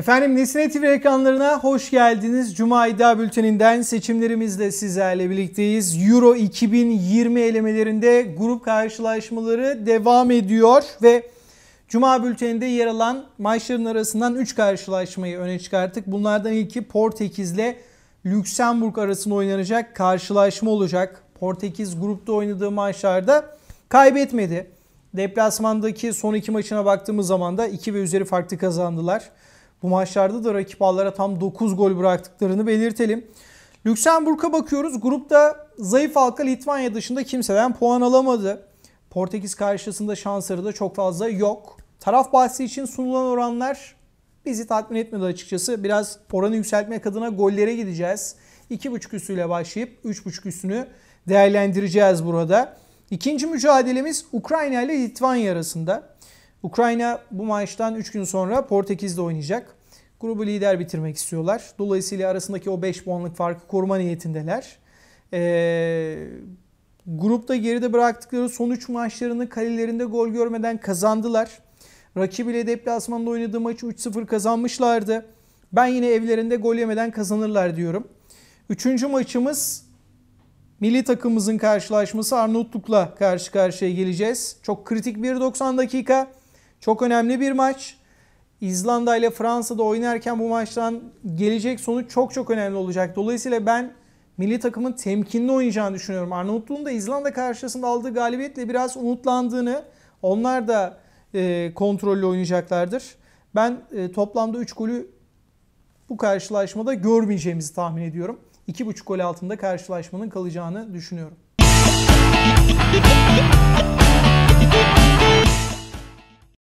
Efendim Nesne TV ekranlarına hoş geldiniz. Cuma iddia bülteninden seçimlerimizle sizlerle birlikteyiz. Euro 2020 elemelerinde grup karşılaşmaları devam ediyor ve Cuma bülteninde yer alan maçların arasından 3 karşılaşmayı öne çıkarttık. Bunlardan ilki Portekiz ile Lüksemburg arasında oynanacak karşılaşma olacak. Portekiz grupta oynadığı maçlarda kaybetmedi. Deplasmandaki son iki maçına baktığımız zaman da 2 ve üzeri farklı kazandılar. Bu maçlarda da rakip ağlara tam 9 gol bıraktıklarını belirtelim. Lüksemburg'a bakıyoruz. Grupta zayıf halka Litvanya dışında kimseden puan alamadı. Portekiz karşısında şansları da çok fazla yok. Taraf bahsi için sunulan oranlar bizi tatmin etmedi açıkçası. Biraz oranı yükseltmek adına gollere gideceğiz. 2.5 üstüyle başlayıp 3.5 üstünü değerlendireceğiz burada. İkinci mücadelemiz Ukrayna ile Litvanya arasında. Ukrayna bu maçtan 3 gün sonra Portekiz'de oynayacak. Grubu lider bitirmek istiyorlar. Dolayısıyla arasındaki o 5 puanlık farkı koruma niyetindeler. Ee, grupta geride bıraktıkları son 3 maçlarını kalelerinde gol görmeden kazandılar. Rakip ile deplasmanda oynadığı maçı 3-0 kazanmışlardı. Ben yine evlerinde gol yemeden kazanırlar diyorum. Üçüncü maçımız milli takımımızın karşılaşması Arnavutluk'la karşı karşıya geleceğiz. Çok kritik bir 90 dakika. Çok önemli bir maç. İzlanda ile Fransa'da oynarken bu maçtan gelecek sonuç çok çok önemli olacak. Dolayısıyla ben milli takımın temkinli oynayacağını düşünüyorum. Arnavutluğun da İzlanda karşısında aldığı galibiyetle biraz umutlandığını, onlar da e, kontrollü oynayacaklardır. Ben e, toplamda 3 golü bu karşılaşmada görmeyeceğimizi tahmin ediyorum. 2,5 gol altında karşılaşmanın kalacağını düşünüyorum.